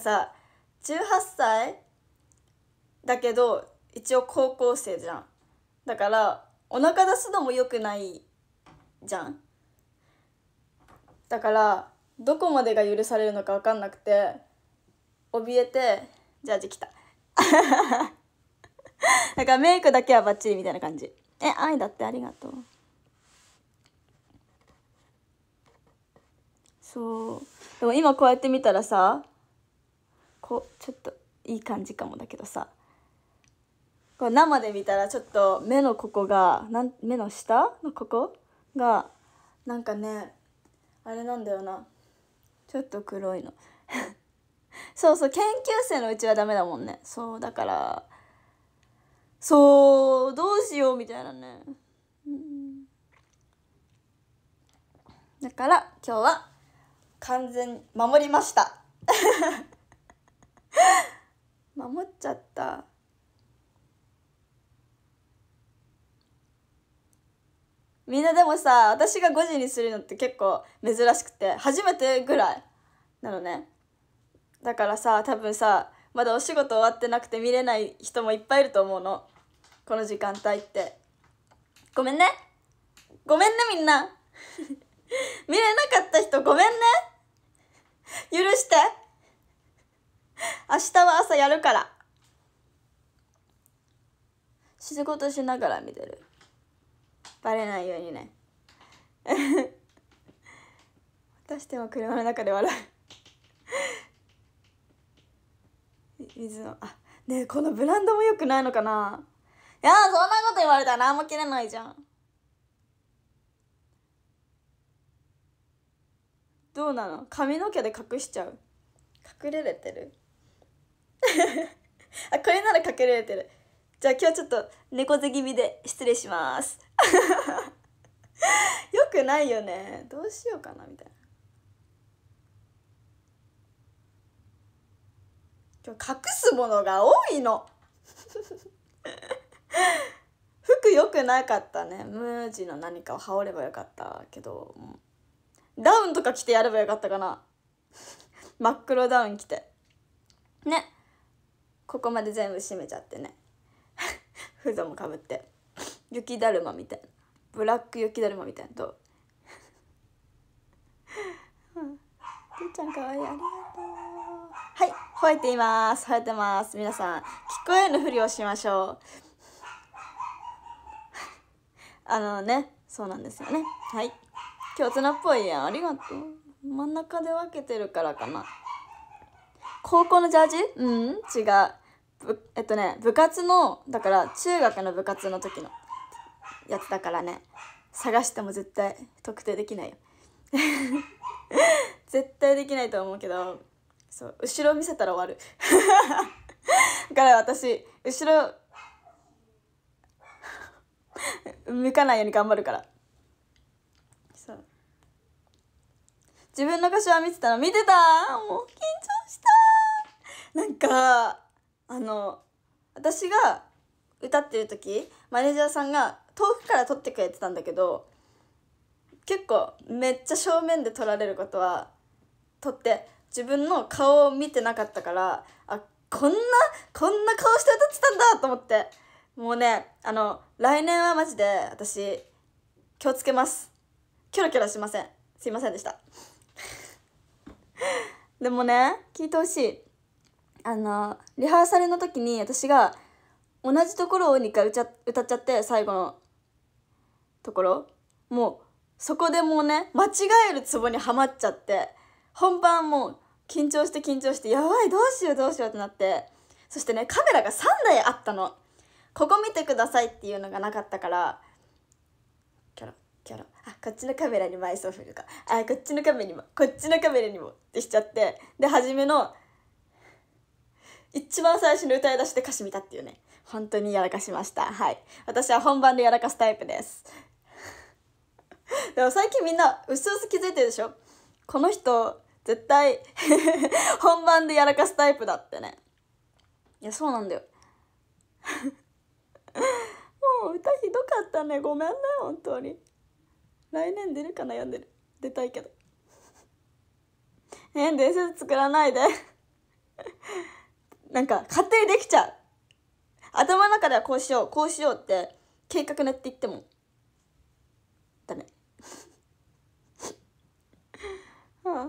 さ18歳だけど一応高校生じゃんだからお腹出すのも良くないじゃんだからどこまでが許されるのか分かんなくて怯えてジャージきただ からメイクだけはバッチリみたいな感じえ愛だってありがとうそうでも今こうやって見たらさこうちょっといい感じかもだけどさこう生で見たらちょっと目のここがなん目の下のここがなんかねあれなんだよなちょっと黒いの そうそう研究生のうちはダメだもんねそうだからそうどうしようみたいなね、うん、だから今日は完全守りました 守っちゃったみんなでもさ私が5時にするのって結構珍しくて初めてぐらいなのねだからさ多分さまだお仕事終わってなくて見れない人もいっぱいいると思うのこの時間帯ってごめんねごめんねみんな 見れなかった人ごめんね許して 明日は朝やるから仕事しながら見てるバレないようにね 私でも車の中で笑う水のあねえこのブランドもよくないのかないやそんなこと言われたら何も切れないじゃんどうなの髪の毛で隠しちゃう隠れれてる あこれならかけられてるじゃあ今日ちょっと猫背気味で失礼します よくないよねどうしようかなみたいな隠すものが多いの 服よくなかったね無地の何かを羽織ればよかったけどダウンとか着てやればよかったかな真っ黒ダウン着てねここまで全部閉めちゃってね ふーもかぶって雪だるまみたいなブラック雪だるまみたいなとうん、てっちゃんかわいいありがとうはい吠えています吠えてます皆さん聞こえぬふりをしましょう あのねそうなんですよねはい共通のっぽいやんありがとう真ん中で分けてるからかな高校のジャージうん違うえっとね部活のだから中学の部活の時のやつだからね探しても絶対特定できないよ 絶対できないと思うけどそう後ろ見せたら終わる だから私後ろ向かないように頑張るからそう自分の場所は見てたの見てたもう緊張したなんかあの私が歌ってる時マネージャーさんが遠くから撮ってくれてたんだけど結構めっちゃ正面で撮られることは撮って自分の顔を見てなかったからあこんなこんな顔して歌ってたんだと思ってもうねあの来年はマジで私気をつけますキョロキョロしませんすいませんでした でもね聞いてほしいあのリハーサルの時に私が同じところを2回歌っちゃって最後のところもうそこでもうね間違えるツボにはまっちゃって本番もう緊張して緊張してやばいどうしようどうしようってなってそしてねカメラが3台あったのここ見てくださいっていうのがなかったからキョロキョロあこっちのカメラに枚数をフるかあこっちのカメラにもこっちのカメラにもってしちゃってで初めの一番最初に歌い出して歌詞見たっていうね本当にやらかしましたはい私は本番でやらかすタイプですでも最近みんなうすうす気づいてるでしょこの人絶対 本番でやらかすタイプだってねいやそうなんだよ もう歌ひどかったねごめんね本当に来年出るか悩んでる出たいけどえ伝説作らないでなんか勝手にできちゃう頭の中ではこうしようこうしようって計画なっていってもダメ はあ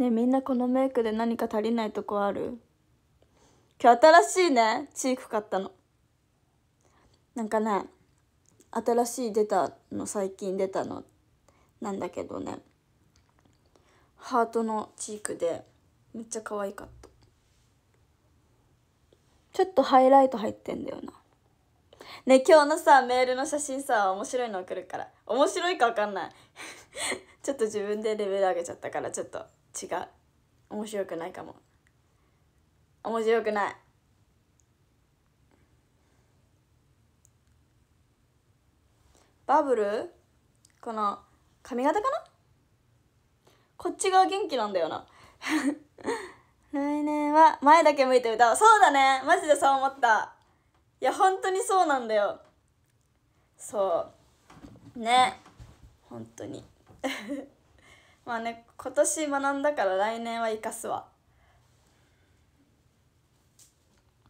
ねみんなこのメイクで何か足りないとこある今日新しいねチーク買ったのなんかね新しい出たの最近出たのなんだけどねハートのチークでめっちゃ可愛かったちょっとハイライト入ってんだよなね今日のさメールの写真さ面白いの送るから面白いか分かんない ちょっと自分でレベル上げちゃったからちょっと違う面白くないかも面白くないバブルこの髪型かなこっちが元気なんだよな 前だけ向いて歌うそうだねマジでそう思ったいや本当にそうなんだよそうね本当に まあね今年学んだから来年は生かすわ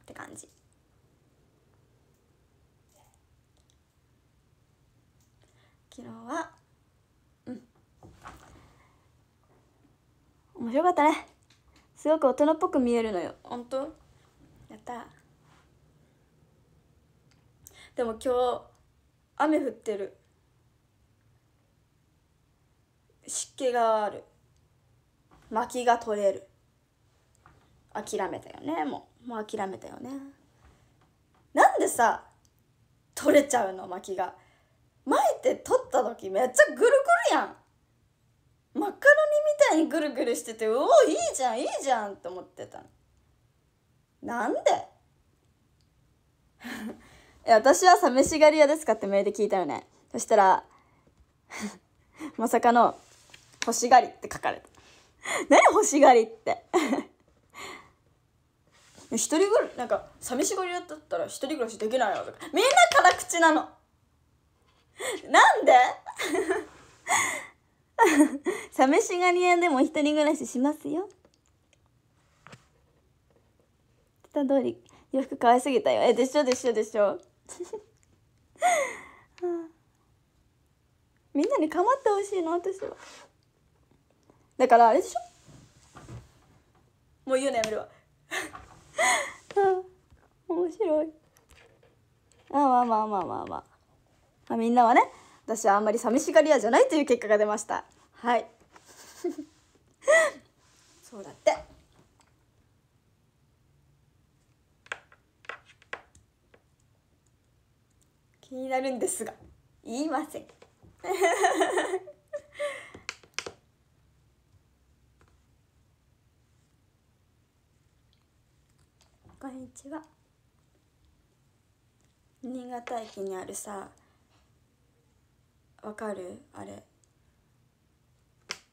って感じ昨日はうん面白かったねすごく大人っぽく見えるのよ本当やったでも今日雨降ってる湿気がある薪が取れる諦めたよねもうもう諦めたよねなんでさ取れちゃうの薪が巻いて取った時めっちゃぐるぐるやんマカロニみたいにぐるぐるしてておおいいじゃんいいじゃんと思ってたのなんで 私は寂しがり屋ですかってメールで聞いたよねそしたら まさかの「欲しがり」って書かれた何欲しがりって 一人暮らなんか寂しがり屋だったら一人暮らしできないよとかみんな辛口なのなんで 寂しがり屋でも一人暮らししますよた通り洋服可愛すぎたよえでしょでしょでしょ みんなに構ってほしいの私はだからあれでしょもう言うのやめるわ 面白いあまあまあまあまあまあ、まあ、みんなはね私はあんまり寂しがり屋じゃないという結果が出ましたはい そうだって気になるんですが言いません こんにちは新潟駅にあるさわかるあれ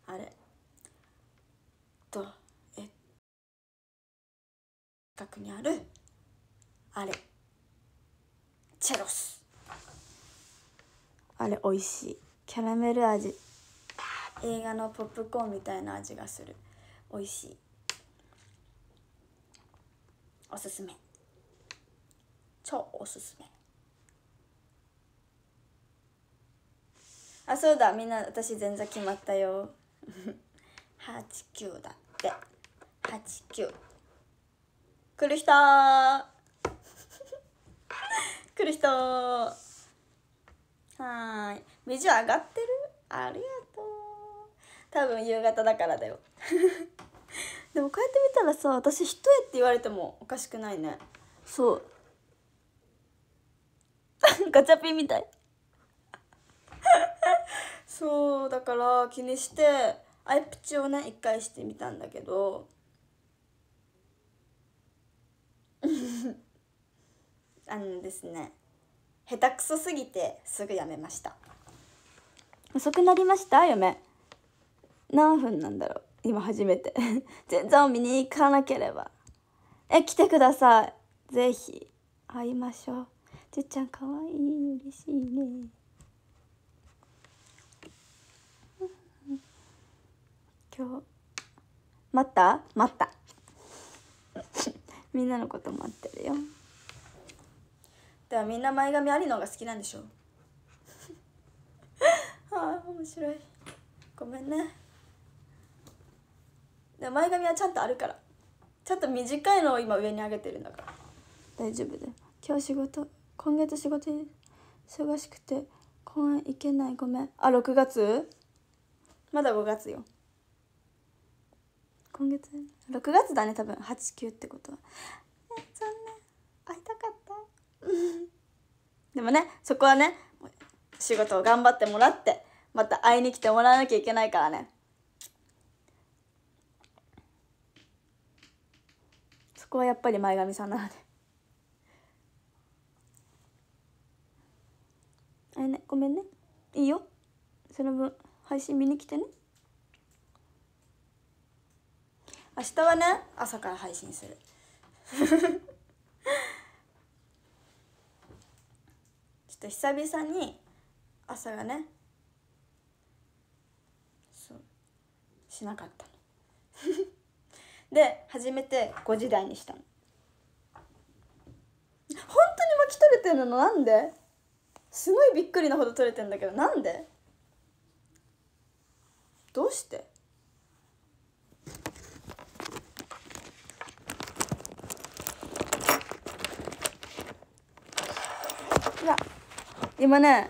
あれとえ近くにあるあれチェロスあれ美味しいキャラメル味映画のポップコーンみたいな味がする美味しいおすすめ超おすすめあそうだみんな私前座決まったよ89 だって89来る人 来る人はいビジュ上がってるありがとう多分夕方だからだよ でもこうやって見たらさ私一重って言われてもおかしくないねそうガチャピンみたいそうだから気にしてアイプチをね一回してみたんだけど あのですね下手くそすぎてすぐやめました遅くなりました嫁何分なんだろう今初めて 全然見に行かなければえ来てくださいぜひ会いましょうちっちゃんかわいい嬉しいね今日待った待った みんなのこと待ってるよではみんな前髪ありのが好きなんでしょは あ面白いごめんねで前髪はちゃんとあるからちゃんと短いのを今上に上げてるんだから大丈夫で今日仕事今月仕事忙しくて公園行けないごめんあ6月まだ5月よ今月6月だね多分89ってことは残念会いたかった でもねそこはね仕事を頑張ってもらってまた会いに来てもらわなきゃいけないからねそこはやっぱり前髪さんなのであねごめんねいいよその分配信見に来てね明日はね朝から配信する ちょっと久々に朝がねそうしなかったの で初めて5時台にしたの本当に巻き取れてるのなんですごいびっくりなほど取れてんだけどなんでどうしてだ今ね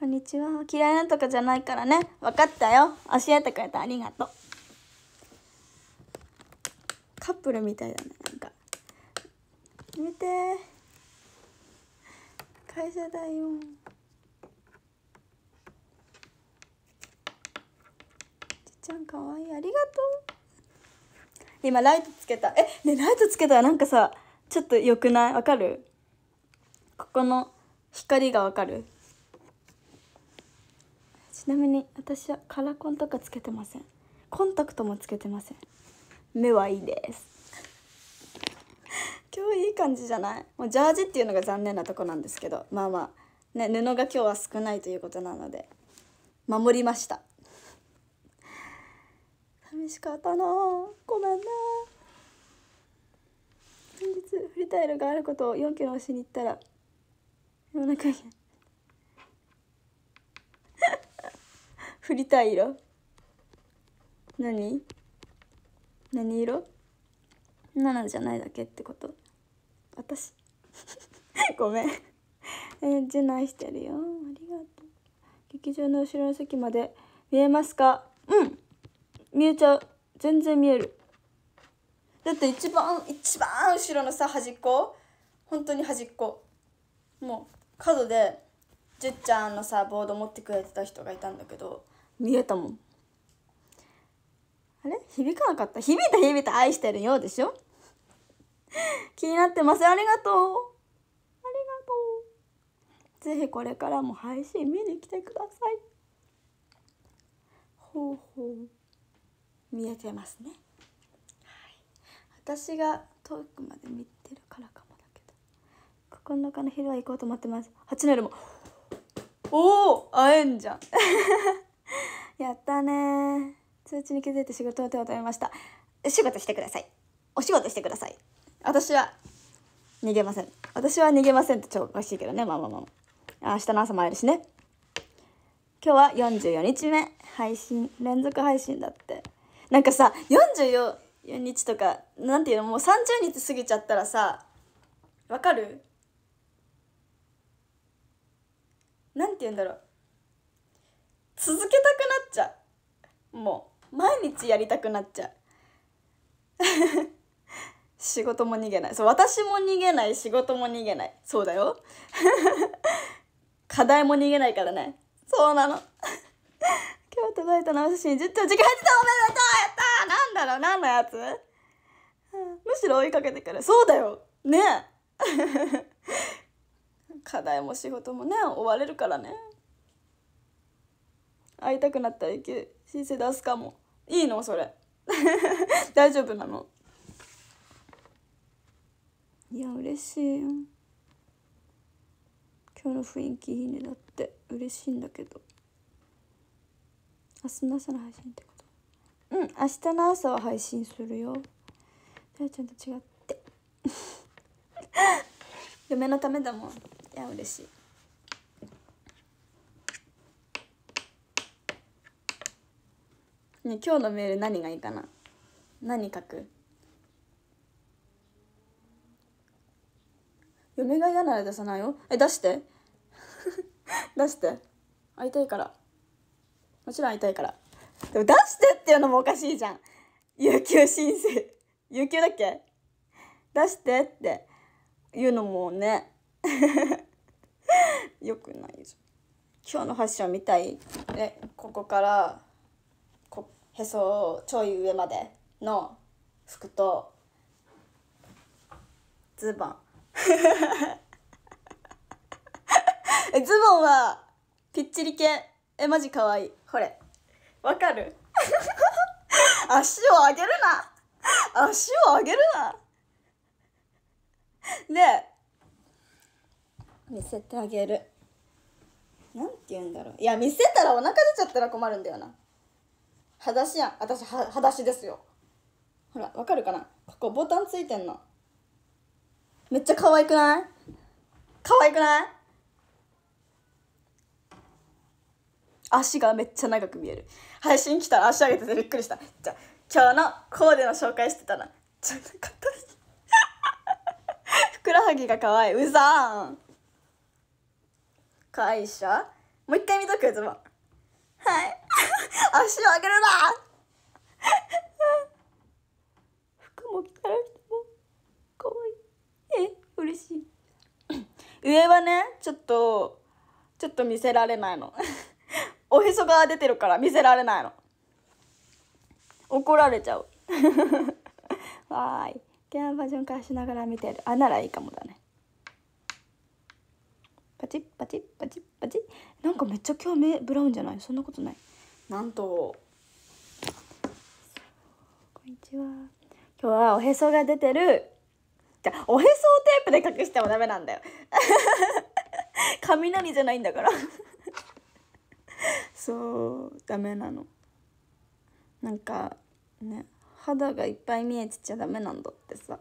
こんにちは嫌いなとかじゃないからね分かったよ教えてくれてありがとうカップルみたいだねなんか見て会社だよちゃんかわいいありがとう今ライトつけたえねライトつけたらなんかさちょっとよくないわかるここの光がわかるちなみに私はカラコンとかつけてませんコンタクトもつけてません目はいいです 今日いい感じじゃないもうジャージっていうのが残念なとこなんですけどまあまあね布が今日は少ないということなので守りました寂しかったなごめんな先日フリタイルがあることを4キロしに行ったら夜中に フリタイル何何色 ?7 じゃないだけってこと私 ごめんえー、ジュナイしてるよありがとう劇場の後ろの席まで見えますかうん見えちゃう全然見えるだって一番一番後ろのさ端っこ本当に端っこもう角でじゅっちゃんのさボード持ってくれてた人がいたんだけど見えたもんあれ響かなかった響いた響いた愛してるようでしょ気になってますありがとうありがとうぜひこれからも配信見に来てくださいほうほう見えてますね、はい、私が遠くまで見てるからかもだけどここの中の昼は行こうと思ってます八の夜もおお会えんじゃん やったね通知に気づいて仕事を手を止めました仕事してくださいお仕事してください私は逃げません私は逃げませんって超おかしいけどねまあまあまあ明日の朝も会るしね今日は44日目配信連続配信だってなんかさ44日とかなんていうのもう30日過ぎちゃったらさわかるなんて言うんだろう続けたくなっちゃうもう毎日やりたくなっちゃう 仕事も逃げないそう私も逃げない仕事も逃げないそうだよ 課題も逃げないからねそうなの今日届いた生写真10兆時間8おめでとうやったなんだろう何のやつ、むしろ追いかけてくるそうだよね 課題も仕事もね追われるからね会いたくなったら行け申請出すかもいいのそれ 大丈夫なのいや嬉しいよ今日の雰囲気いいねだって嬉しいんだけど。明日の朝の配信ってことうん明日の朝は配信するよ大ちゃんと違って 嫁のためだもんいや嬉しいね今日のメール何がいいかな何書く嫁が嫌なら出さないよえ出して 出して会いたいからもちろん会いたいから。でも出してっていうのもおかしいじゃん。有給申請。有給だっけ出してって言うのもね。よくないじゃん。今日のファッションみたい。え、ここからこ、へそをちょい上までの服と、ズボン。ズボンは、ぴっちり系。えマジ可愛いこれわかる 足を上げるな足を上げるなね見せてあげるなんて言うんだろういや見せたらお腹出ちゃったら困るんだよな裸足やん私は裸足ですよほらわかるかなここボタンついてんのめっちゃ可愛くない可愛くない足がめっちゃ長く見える配信来たら足上げててびっくりしたじゃ今日のコーデの紹介してたらじゃなかった ふくらはぎが可愛いうざーん会社もう一回見とくよズボンはい 足を上げるな 服も着たら人も可愛いえ嬉しい 上はねちょっとちょっと見せられないのおへそが出てるから見せられないの怒られちゃう わーいキャンバー化しながら見てるあならいいかもだねパチッパチッパチッパチッなんかめっちゃ今日目ブラウンじゃないそんなことないなんとこんにちは今日はおへそが出てるじゃおへそをテープで隠してもダメなんだよ 雷じゃないんだから そうダメなのなんかね肌がいっぱい見えてちゃダメなんだってさ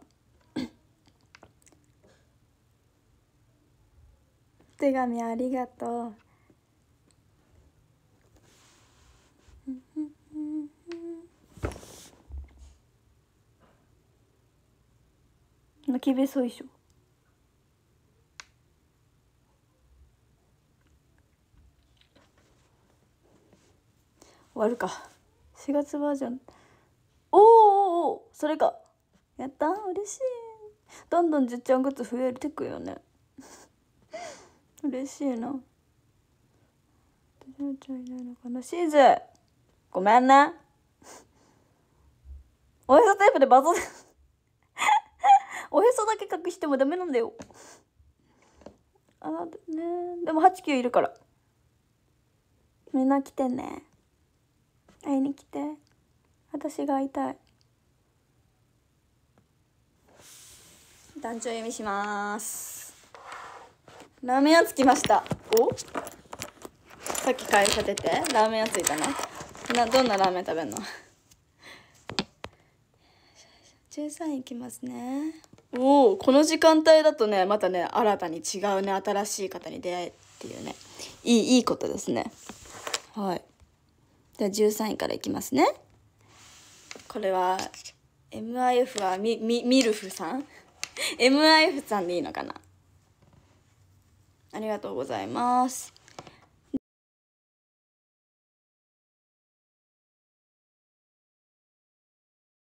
手紙ありがとう泣きべそいしょ終わるか4月バージョンおーおおそれかやった嬉しいどんどんじっちゃんグッズ増えてくよね嬉しいなちゃんいないのかなシーズごめんねおへそテープでバズおへそだけ隠してもダメなんだよあねでも89いるからみんな来てね会いに来て私が会いたい団長読みしますラーメン屋着きましたおさっき会社出てラーメン屋着いたねなどんなラーメン食べんの13いきますねおおこの時間帯だとねまたね新たに違うね新しい方に出会えっていうねいいいいことですねはいじゃあ13位からいきますね。これは、MIF はミミミルフさん ?MIF さんでいいのかなありがとうございます。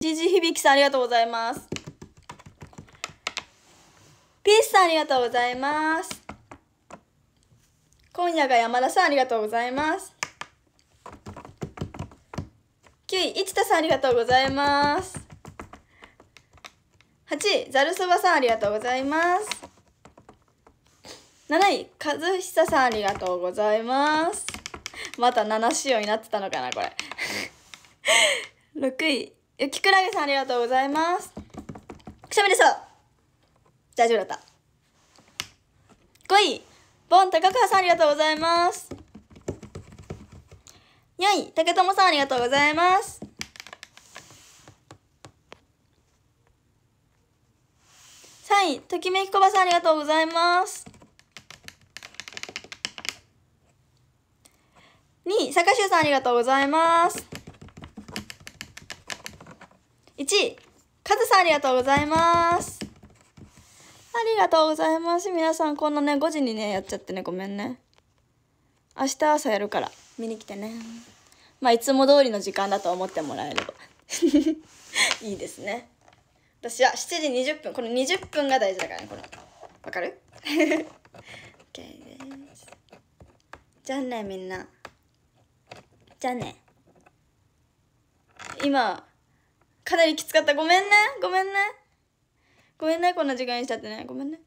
ジジひびきさんありがとうございます。ピースさんありがとうございます。今夜が山田さんありがとうございます。位、一田さんありがとうございます。8位、ざるそばさんありがとうございます。7位、和久さんありがとうございます。また7仕様になってたのかな、これ。6 位、ゆきくらげさんありがとうございます。くしゃみでそう大丈夫だった。5位、ボン高川さんありがとうございます。よい、竹友さんありがとうございます。3位、ときめきこばさんありがとうございます。2位、坂修さんありがとうございます。1位、カズさんありがとうございます。ありがとうございます。皆さん、こんなね、5時にね、やっちゃってね、ごめんね。明日朝やるから。見に来てねまあいつも通りの時間だと思ってもらえれば いいですね私は7時20分この20分が大事だからねこのわかる ?OK ですじゃあねみんなじゃあね今かなりきつかったごめんねごめんねごめんねこんな時間にしちゃってねごめんね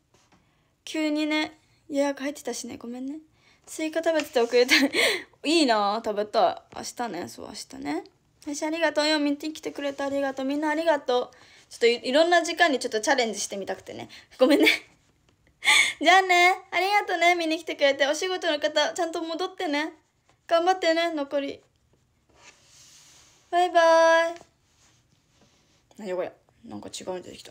急にね予約入ってたしねごめんねスイカ食べてて遅れた いいな食べたい明日ねそう明日ね私ありがとうよ見てきてくれてありがとうみんなありがとうちょっといろんな時間にちょっとチャレンジしてみたくてねごめんね じゃあねありがとうね見に来てくれてお仕事の方ちゃんと戻ってね頑張ってね残りバイバイ何これなんか違うの出てきた